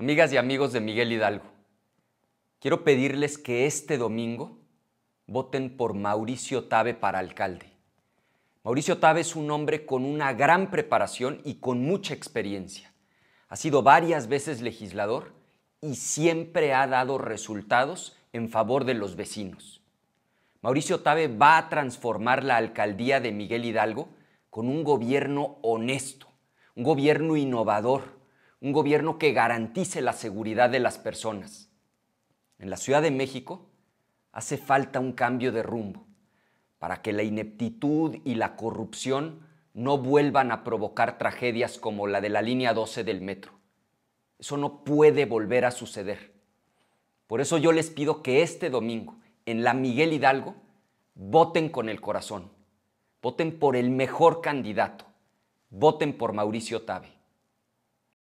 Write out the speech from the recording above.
Amigas y amigos de Miguel Hidalgo, quiero pedirles que este domingo voten por Mauricio Tabe para alcalde. Mauricio Tabe es un hombre con una gran preparación y con mucha experiencia. Ha sido varias veces legislador y siempre ha dado resultados en favor de los vecinos. Mauricio Tabe va a transformar la alcaldía de Miguel Hidalgo con un gobierno honesto, un gobierno innovador, un gobierno que garantice la seguridad de las personas. En la Ciudad de México hace falta un cambio de rumbo para que la ineptitud y la corrupción no vuelvan a provocar tragedias como la de la línea 12 del metro. Eso no puede volver a suceder. Por eso yo les pido que este domingo, en la Miguel Hidalgo, voten con el corazón. Voten por el mejor candidato. Voten por Mauricio Tabe.